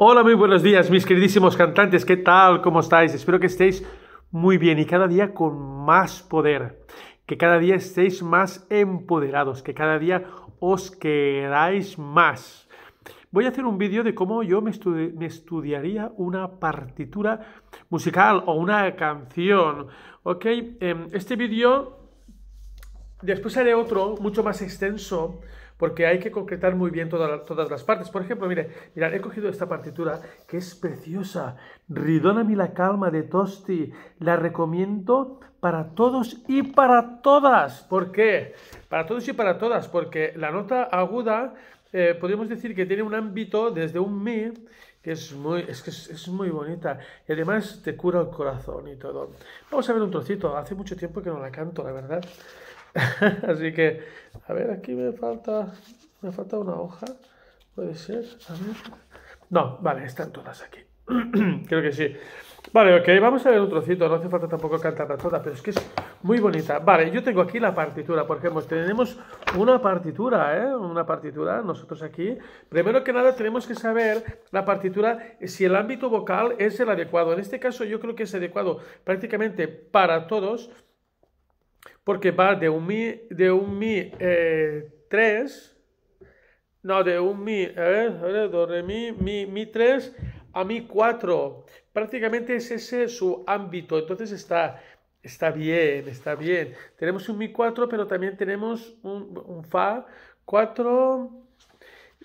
Hola, muy buenos días, mis queridísimos cantantes. ¿Qué tal? ¿Cómo estáis? Espero que estéis muy bien y cada día con más poder. Que cada día estéis más empoderados, que cada día os queráis más. Voy a hacer un vídeo de cómo yo me, estudiaría una partitura musical o una canción. ¿Ok? Em, este vídeo, después haré otro mucho más extenso porque hay que concretar muy bien todas todas las partes. Por ejemplo, mire, he cogido esta partitura que es preciosa. Ridóname la calma de Tosti. La recomiendo para todos y para todas. ¿Por qué? Para todos y para todas, porque la nota aguda podemos eh, podríamos decir que tiene un ámbito desde un mi que es muy, es que es, muy bonita y además te cura el corazón y todo. Vamos a ver un trocito, hace mucho tiempo que no la canto, la verdad. Así que, a ver, aquí me falta, me falta una hoja. Puede ser, No, vale, están todas aquí. Creo que sí. Vale, ok, vamos a ver otro trocito, no hace falta tampoco cantarla toda, pero es que es muy bonita. Vale, yo tengo aquí la partitura, porque tenemos una partitura, ¿eh? Una partitura, nosotros aquí. Primero que nada tenemos que saber la partitura, si el ámbito vocal es el adecuado. En este caso yo creo que es adecuado prácticamente para todos, porque va de un mi, de un mi 3, eh, no, de un mi, eh, do, re, mi, mi, mi 3 a mi 4. Prácticamente es ese su ámbito. Entonces está, está bien, está bien. Tenemos un mi 4, pero también tenemos un, fa 4.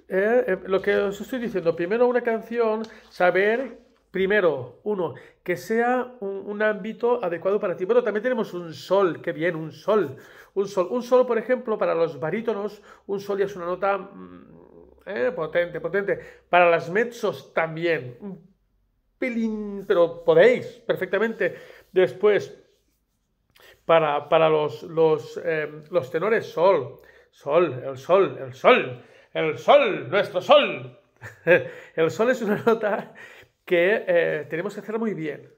Eh, eh, lo que os estoy diciendo, primero una canción, saber Primero, uno, que sea un, ámbito adecuado para ti. Bueno, también tenemos un sol, qué bien, un sol. Un sol, un sol por ejemplo, para los barítonos, un sol ya es una nota mm, eh, potente, potente. Para las mezzos también, un pelín, pero podéis perfectamente. Después, para, para los, los, eh, los tenores, sol, sol, el sol, el sol, el sol, nuestro sol. el sol es una nota que eh, tenemos que hacer muy bien.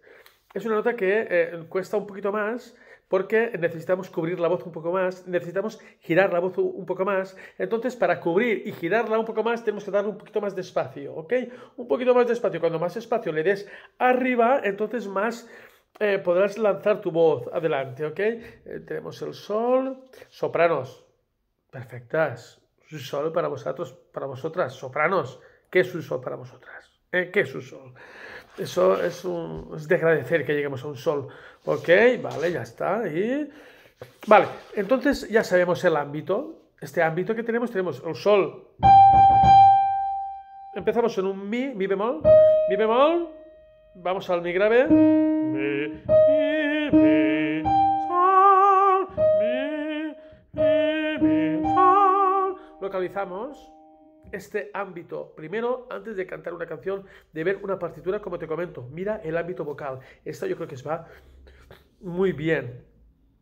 Es una nota que eh, cuesta un poquito más porque necesitamos cubrir la voz un poco más, necesitamos girar la voz un poco más. Entonces, para cubrir y girarla un poco más, tenemos que dar un poquito más de espacio, ¿ok? Un poquito más de espacio. Cuando más espacio le des arriba, entonces más eh, podrás lanzar tu voz adelante, ¿ok? tenemos el sol, sopranos, perfectas. sol para vosotros, para vosotras, sopranos. ¿Qué es un sol para vosotras? Eh, que es un sol? Eso es, un, es de agradecer que lleguemos a un sol. Ok, vale, ya está. Y... Vale, entonces ya sabemos el ámbito. Este ámbito que tenemos, tenemos el sol. Empezamos en un mi, mi bemol, mi bemol. Vamos al mi grave. Mi, mi, mi, Localizamos este ámbito. Primero, antes de cantar una canción, de ver una partitura, como te comento, mira el ámbito vocal. Esta yo creo que va muy bien.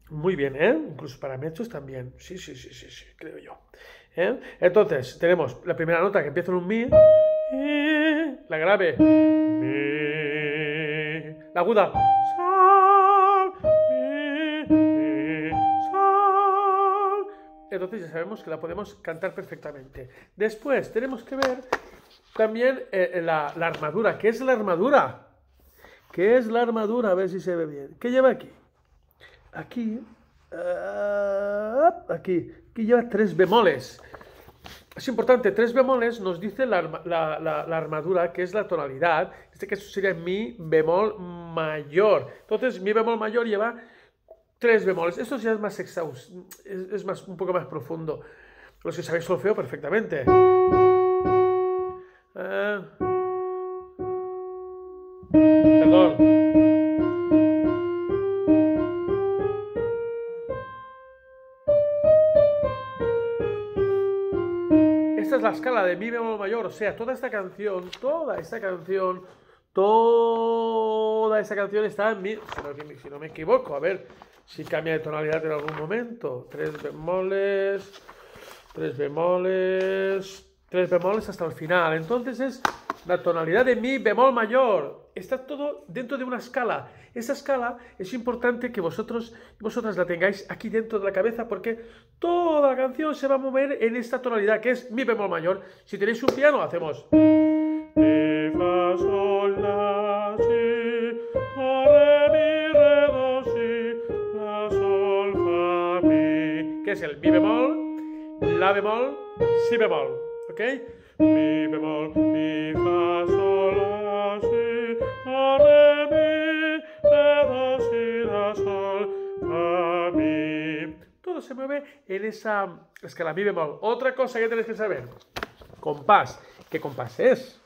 Muy bien, ¿eh? Incluso para mechos también. Sí, sí, sí, sí, sí, creo yo. ¿eh? Entonces, tenemos la primera nota que empieza en un mi, eh, la grave, la aguda, entonces ya sabemos que la podemos cantar perfectamente. Después tenemos que ver también eh, la, armadura. ¿Qué es la armadura? ¿Qué es la armadura? A ver si se ve bien. ¿Qué lleva aquí? Aquí, ah, aquí, aquí lleva tres bemoles. Es importante, tres bemoles nos dice la, armadura, que es la tonalidad. este caso sería mi bemol mayor. Entonces, mi bemol mayor lleva tres bemoles. Esto ya es más exhaustivo, es, más, un poco más profundo. Los que sabéis solfeo perfectamente. Ah. Perdón. Esta es la escala de mi bemol mayor, o sea, toda esta canción, toda esta canción, toda esta canción está en mi, si no me equivoco, a ver, si cambia de tonalidad en algún momento. Tres bemoles, tres bemoles, tres bemoles hasta el final. Entonces es la tonalidad de mi bemol mayor. Está todo dentro de una escala. Esa escala es importante que vosotros vosotras la tengáis aquí dentro de la cabeza porque toda la canción se va a mover en esta tonalidad que es mi bemol mayor. Si tenéis un piano, hacemos... que es el mi bemol, la bemol, si bemol, ¿ok? Mi bemol, mi fa sol la si la re mi do si la sol fa mi. Todo se mueve en esa escala mi bemol. Otra cosa que tenéis que saber, compás. ¿Qué compás es?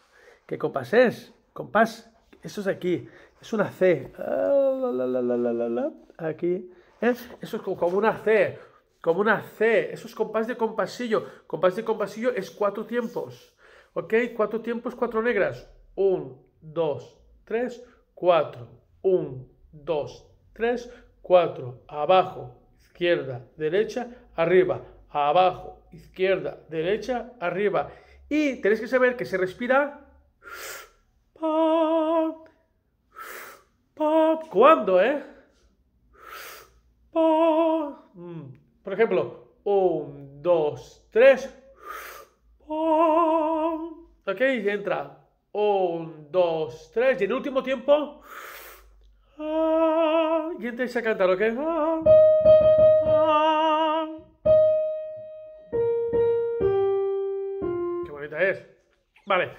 ¿Qué compás es? Compás, eso es aquí. Es una C. Ah, aquí. ¿eh? Eso es como una C como una C. Eso es compás de compasillo. Compás de compasillo es cuatro tiempos. ¿Ok? Cuatro tiempos, cuatro negras. Un, dos, tres, cuatro. Un, dos, tres, cuatro. Abajo, izquierda, derecha, arriba. Abajo, izquierda, derecha, arriba. Y tenéis que saber que se respira... ¿Cuándo, eh? Mm. Por ejemplo, un, dos, tres. Ok, Ok, entra. Un, dos, tres. Y en último tiempo. ¡Ah! y entráis a cantar, ¿ok? ¡Ah! ¡Ah! Qué bonita es. Vale.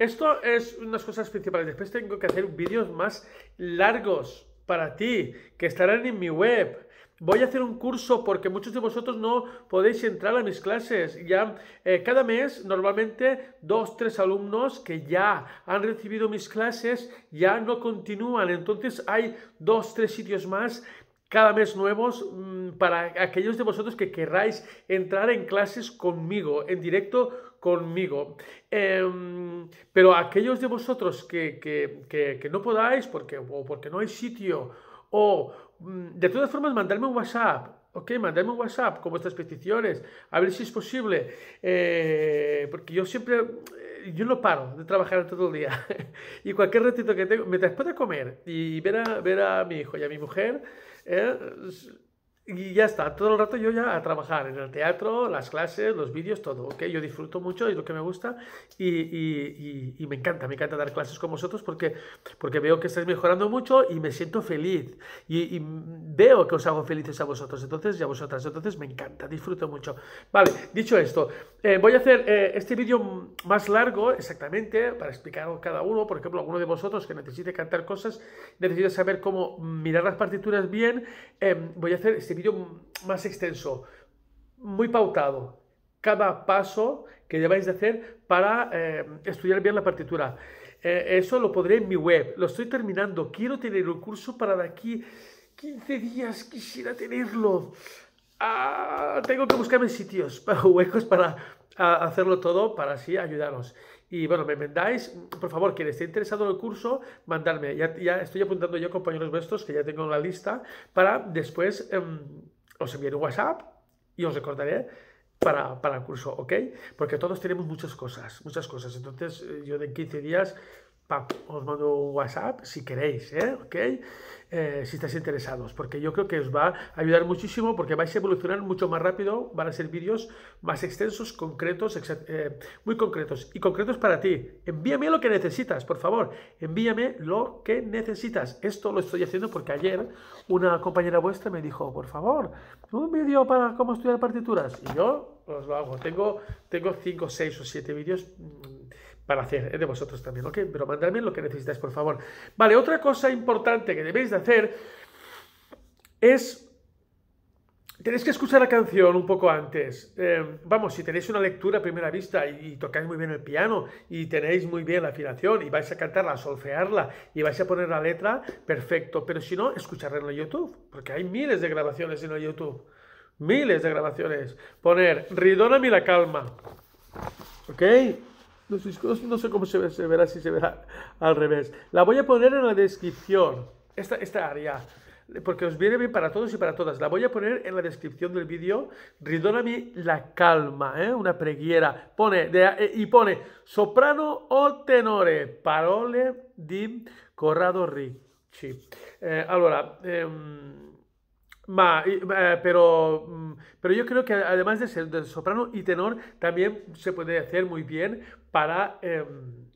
Esto es unas cosas principales. Después tengo que hacer vídeos más largos para ti, que estarán en mi web. Voy a hacer un curso porque muchos de vosotros no podéis entrar a mis clases. Ya eh, cada mes, normalmente, dos, tres alumnos que ya han recibido mis clases ya no continúan. Entonces hay dos, tres sitios más cada mes nuevos mm, para aquellos de vosotros que querráis entrar en clases conmigo, en directo conmigo. Em, pero aquellos de vosotros que, no podáis, porque, o porque no hay sitio, o mm, de todas formas, mandarme un WhatsApp. Ok, mandadme un WhatsApp con vuestras peticiones, a ver si es posible, eh, porque yo siempre, eh, yo no paro de trabajar todo el día y cualquier ratito que tengo, mientras pueda comer y ver a, ver a mi hijo y a mi mujer, eh, y ya está, todo el rato yo ya a trabajar en el teatro, las clases, los vídeos, todo, ¿ok? Yo disfruto mucho, es lo que me gusta y, y, me encanta, me encanta dar clases con vosotros porque, porque veo que estáis mejorando mucho y me siento feliz y, veo que os hago felices a vosotros, entonces, y a vosotras, entonces me encanta, disfruto mucho. Vale, dicho esto, eh, voy a hacer eh, este vídeo más largo, exactamente, para explicaros cada uno, por ejemplo, alguno de vosotros que necesite cantar cosas, necesite saber cómo mirar las partituras bien, eh, voy a hacer este vídeo más extenso, muy pautado, cada paso que debáis de hacer para eh, estudiar bien la partitura. Eh, eso lo podré en mi web, lo estoy terminando, quiero tener un curso para de aquí 15 días, quisiera tenerlo. Ah, tengo que buscarme sitios, huecos para ah, hacerlo todo, para así ayudaros. Y bueno, me mandáis, por favor, quien esté interesado en el curso, mandarme. Ya, ya estoy apuntando yo, compañeros vuestros, que ya tengo la lista, para después em, os enviaré WhatsApp y os recordaré para, para, el curso, ¿ok? Porque todos tenemos muchas cosas, muchas cosas. Entonces, eh, yo de 15 días os mando un WhatsApp si queréis, ¿eh? ¿ok? Eh, si estáis interesados, porque yo creo que os va a ayudar muchísimo porque vais a evolucionar mucho más rápido, van a ser vídeos más extensos, concretos, eh, muy concretos y concretos para ti. Envíame lo que necesitas, por favor, envíame lo que necesitas. Esto lo estoy haciendo porque ayer una compañera vuestra me dijo, por favor, un vídeo para cómo estudiar partituras. Y yo os lo hago. Tengo, tengo 5, 6 o siete vídeos para hacer, es de vosotros también, ¿ok? Pero mandadme lo que necesitáis, por favor. Vale, otra cosa importante que debéis de hacer es... Tenéis que escuchar la canción un poco antes. Eh, vamos, si tenéis una lectura a primera vista y, tocáis muy bien el piano y tenéis muy bien la afinación y vais a cantarla, a solfearla y vais a poner la letra, perfecto. Pero si no, escucharla en el YouTube, porque hay miles de grabaciones en el YouTube. Miles de grabaciones. Poner Ridóname la calma. ¿Ok? Los discos no sé cómo se, verá, si se verá al revés. La voy a poner en la descripción, esta, esta área, porque os viene bien para todos y para todas. La voy a poner en la descripción del vídeo. Ridóname la calma, ¿eh? una preguiera. Pone, eh, y pone, soprano o tenore, parole di Corrado Ricci. Eh, ehm, Ma, eh, pero, mm, pero yo creo que además de ser de soprano y tenor, también se puede hacer muy bien para, em,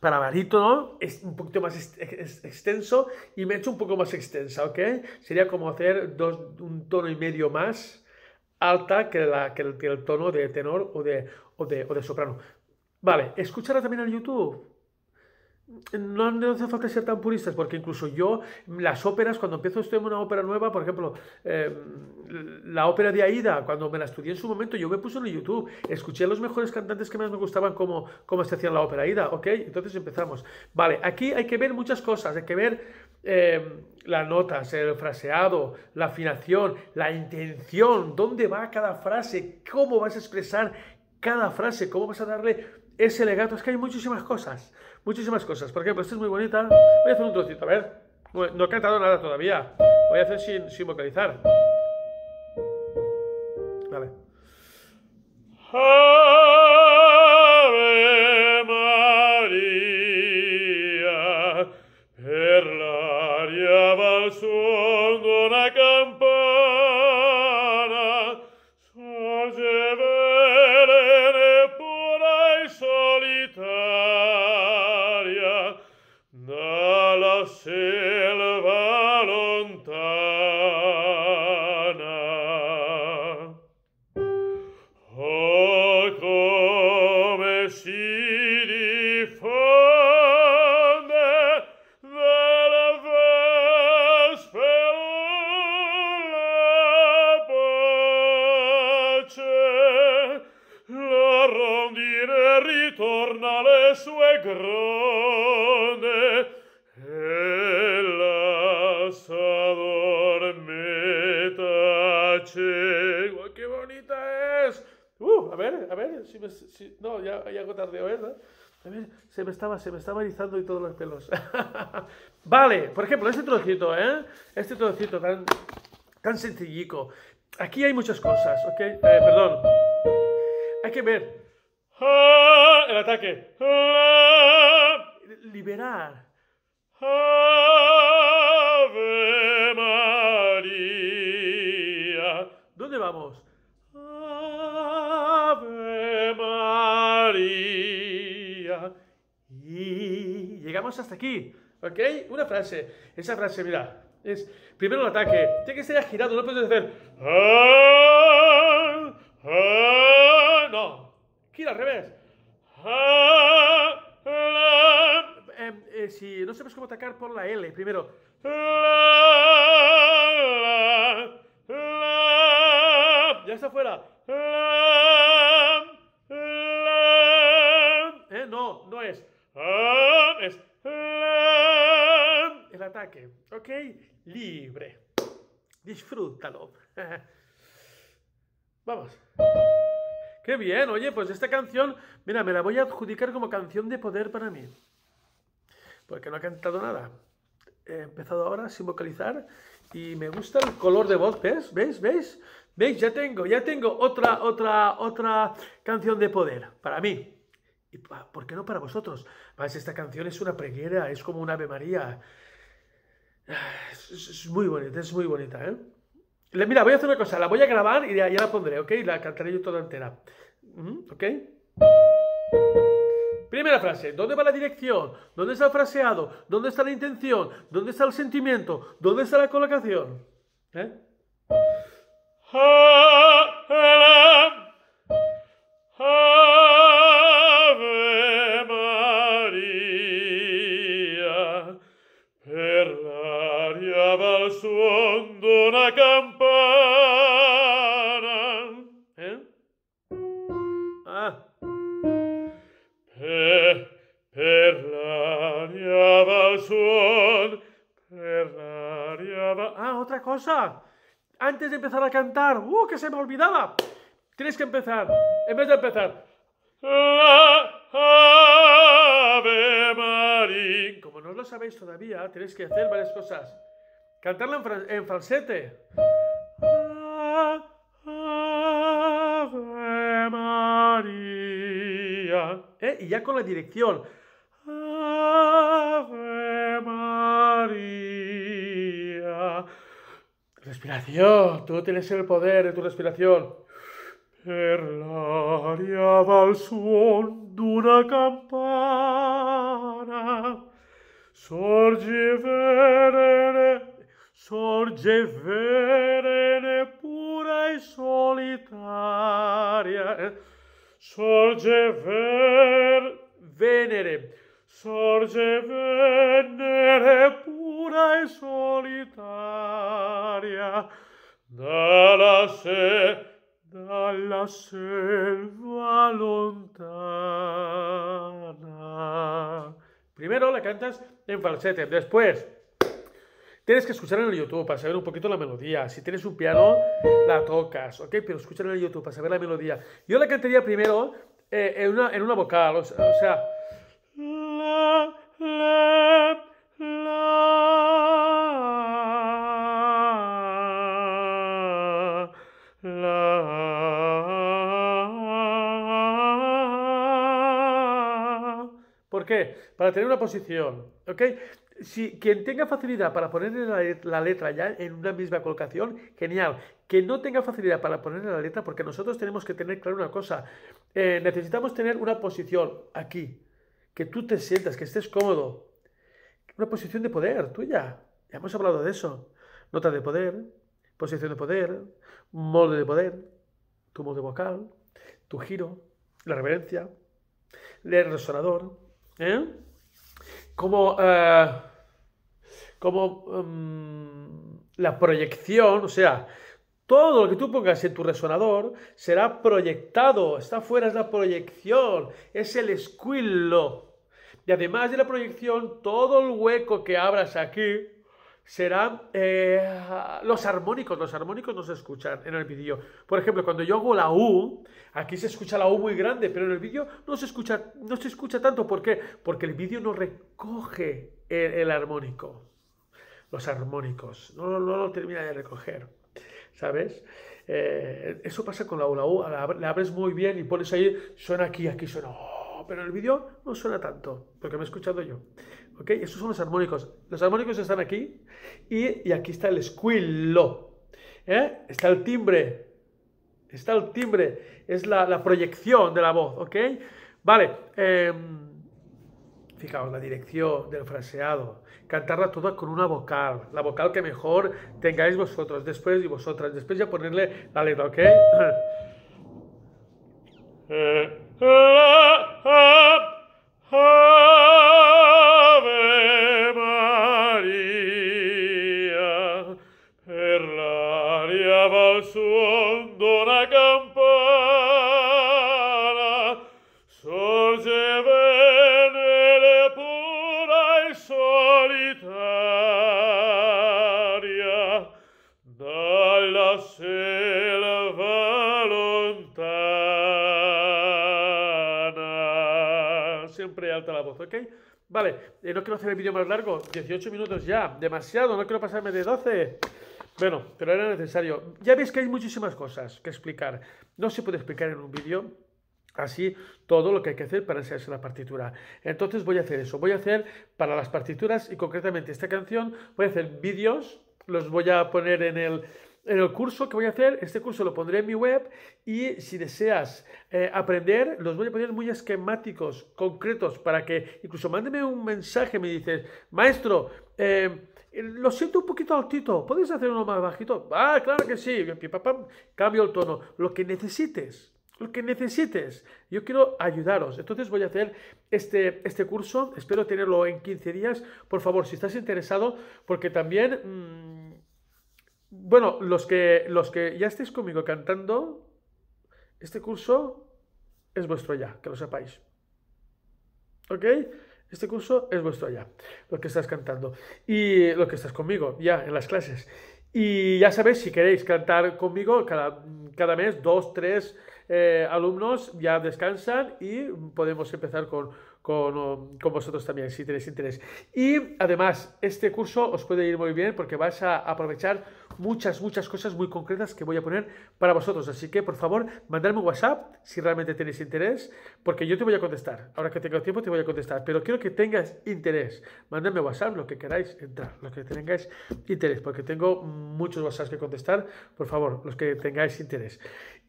para barítono, es un poquito más extenso y me he hecho un poco más extensa, ¿ok? Sería como hacer dos, un tono y medio más alta que, la, el, tono de tenor o de, o de, soprano. Vale, escúchala también en YouTube no, no, hace falta ser tan puristas, porque incluso yo, las óperas, cuando empiezo a estudiar una ópera nueva, por ejemplo, em, la ópera de Aida, cuando me la estudié en su momento, yo me puse en YouTube, escuché a los mejores cantantes que más me gustaban cómo, se hacía la ópera Aida, ¿ok? Entonces empezamos. Vale, aquí hay que ver muchas cosas, hay que ver em, las notas, el fraseado, la afinación, la intención, dónde va cada frase, cómo vas a expresar cada frase, cómo vas a darle ese legato, es que hay muchísimas cosas muchísimas cosas. Por ejemplo, esta es muy bonita. Voy a hacer un trocito, a ver. No, he cantado nada todavía. Voy a hacer sin, sin vocalizar. Vale. no, ya, ya tarde, ¿eh? ¿verdad? se me estaba, se me estaba erizando y todos los pelos. vale, por ejemplo, este trocito, ¿eh? Este trocito tan, tan sencillico. Aquí hay muchas cosas, ¿ok? Eh, perdón. Hay que ver. Ah, el ataque. Liberar. Ave ¿Dónde vamos? hasta aquí. ¿Ok? Una frase. Esa frase, mira, es primero el ataque. Tiene que ser girado, no puedes hacer. Ah, ah", no. Gira al revés. Eh, eh, si no sabes cómo atacar, por la L primero. Ya está fuera. Vamos. Qué bien, oye, pues esta canción, mira, me la voy a adjudicar como canción de poder para mí. Porque no ha cantado nada. He empezado ahora sin vocalizar y me gusta el color de voz, ¿ves? ¿Veis? ¿Veis? Ya tengo, ya tengo otra, otra, otra canción de poder para mí. ¿Y por qué no para vosotros? esta canción es una preguera, es como un Ave María. Ah, es muy bonita, es muy bonita, ¿eh? mira, voy a hacer una cosa, la voy a grabar y ya, la pondré, ¿ok? La cantaré yo toda entera. ¿Ok? Primera frase, ¿dónde va la dirección? ¿Dónde está el fraseado? ¿Dónde está la intención? ¿Dónde está el sentimiento? ¿Dónde está la colocación? ¿Eh? Antes de empezar a cantar, ¡uh, que se me olvidaba! Tienes que empezar, en vez de empezar... Como no lo sabéis todavía, Tienes que hacer varias cosas. Cantarla en, falsete. ¿Eh? Y ya con la dirección. respiración, tú tienes el poder de tu respiración. Per l'aria el suon d'una campana sorge verene, sorge verene pura y e solitaria. Sorge ver... venere, sorge venere pura es solitaria da la, se da la selva lontana. Primero la cantas en falsete, después tienes que escuchar en el YouTube para saber un poquito la melodía. Si tienes un piano, la tocas, ¿ok? Pero escuchar en el YouTube para saber la melodía. Yo la cantaría primero eh, en, una, vocal, o sea, la, qué? Para tener una posición, ¿ok? Si quien tenga facilidad para ponerle la, letra ya en una misma colocación, genial. Que no tenga facilidad para ponerle la letra, porque nosotros tenemos que tener claro una cosa. Eh, necesitamos tener una posición aquí, que tú te sientas, que estés cómodo. Una posición de poder tuya. Ya hemos hablado de eso. Nota de poder, posición de poder, molde de poder, tu molde vocal, tu giro, la reverencia, el resonador, ¿Eh? como, eh, como em, la proyección, o sea, todo lo que tú pongas en tu resonador será proyectado, está fuera es la proyección, es el escuillo, Y además de la proyección, todo el hueco que abras aquí, serán eh, los armónicos. Los armónicos no se escuchan en el vídeo. Por ejemplo, cuando yo hago la U, aquí se escucha la U muy grande, pero en el vídeo no se escucha, no se escucha tanto. ¿Por qué? Porque el vídeo no recoge el, armónico. Los armónicos. No, lo termina de recoger. ¿Sabes? Eh, eso pasa con la U. La U la, abres muy bien y pones ahí, suena aquí, aquí suena. Oh, pero en el vídeo no suena tanto, porque me he escuchado yo. ¿ok? Estos son los armónicos. Los armónicos están aquí y, aquí está el squillo. ¿eh? Está el timbre. Está el timbre. Es la, proyección de la voz, ¿ok? Vale. Em, fijaos, la dirección del fraseado, cantarla toda con una vocal, la vocal que mejor tengáis vosotros, después y vosotras, después ya ponerle la letra, ¿ok? Eh, eh, eh, ¿ok? Vale, eh, no quiero hacer el vídeo más largo, 18 minutos ya, demasiado, no quiero pasarme de 12. Bueno, pero era necesario. Ya veis que hay muchísimas cosas que explicar. No se puede explicar en un vídeo así todo lo que hay que hacer para enseñarse la partitura. Entonces voy a hacer eso, voy a hacer para las partituras y concretamente esta canción, voy a hacer vídeos, los voy a poner en el en el curso que voy a hacer, este curso lo pondré en mi web y si deseas eh, aprender, los voy a poner muy esquemáticos, concretos, para que incluso mándeme un mensaje, me dices, maestro, eh, lo siento un poquito altito, ¿puedes hacer uno más bajito? Ah, claro que sí, cambio el tono, lo que necesites lo que necesites. Yo quiero ayudaros. Entonces voy a hacer este, este curso. Espero tenerlo en 15 días. Por favor, si estás interesado, porque también... Mm, bueno, los que, los que ya estéis conmigo cantando, este curso es vuestro ya, que lo sepáis. ¿Ok? Este curso es vuestro ya, lo que estás cantando. Y lo que estás conmigo, ya, en las clases. Y ya sabéis, si queréis cantar conmigo, cada, cada mes, dos, tres eh, alumnos ya descansan y podemos empezar con, con, vosotros también, si tenéis interés. Y además, este curso os puede ir muy bien porque vais a aprovechar muchas, muchas cosas muy concretas que voy a poner para vosotros. Así que, por favor, mandadme WhatsApp si realmente tenéis interés, porque yo te voy a contestar. Ahora que tengo tiempo, te voy a contestar. Pero quiero que tengas interés. Mandadme WhatsApp, lo que queráis entrar, lo que tengáis interés, porque tengo muchos WhatsApps que contestar. Por favor, los que tengáis interés.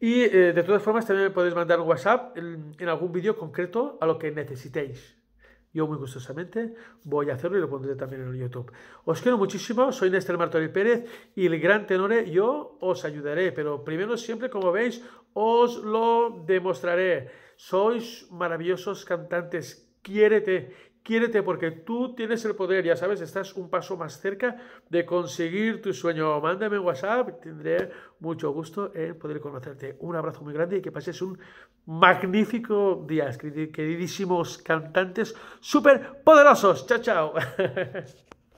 Y eh, de todas formas, también me podéis mandar un WhatsApp en, algún vídeo concreto a lo que necesitéis. Yo muy gustosamente voy a hacerlo y lo pondré también en el YouTube. Os quiero muchísimo, soy Néstor Martorell Pérez y el gran tenore, yo os ayudaré, pero primero siempre, como veis, os lo demostraré. Sois maravillosos cantantes, quiérete Quiérete porque tú tienes el poder, ya sabes, estás un paso más cerca de conseguir tu sueño. Mándame un WhatsApp, tendré mucho gusto en poder conocerte. Un abrazo muy grande y que pases un magnífico día, queridísimos cantantes super poderosos. Chao, chao.